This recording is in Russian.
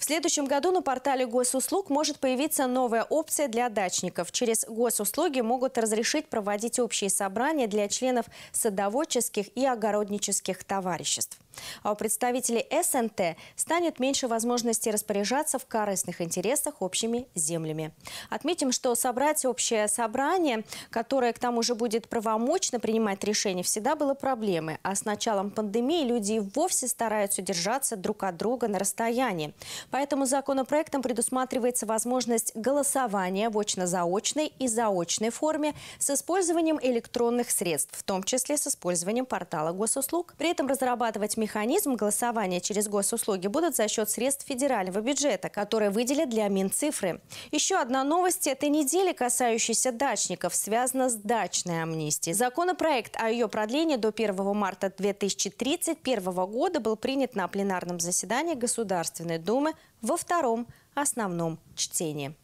В следующем году на портале госуслуг может появиться новая опция для дачников. Через госуслуги могут разрешить проводить общие собрания для членов садоводческих и огороднических товариществ. А у представителей СНТ станет меньше возможностей распоряжаться в корыстных интересах общими землями. Отметим, что собрать общее собрание, которое к тому же будет правомочно принимать решения, всегда было проблемой, А с началом пандемии люди вовсе стараются держаться друг от друга на расстоянии. Поэтому законопроектом предусматривается возможность голосования в очно-заочной и заочной форме с использованием электронных средств, в том числе с использованием портала госуслуг. При этом разрабатывать механизм голосования через госуслуги будут за счет средств федерального бюджета, которые выделят для Минцифры. Еще одна новость этой недели, касающаяся дачников, связана с дачной амнистией. Законопроект о ее продлении до 1 марта 2031 года был принят на пленарном заседании Государственной Думы во втором основном чтении.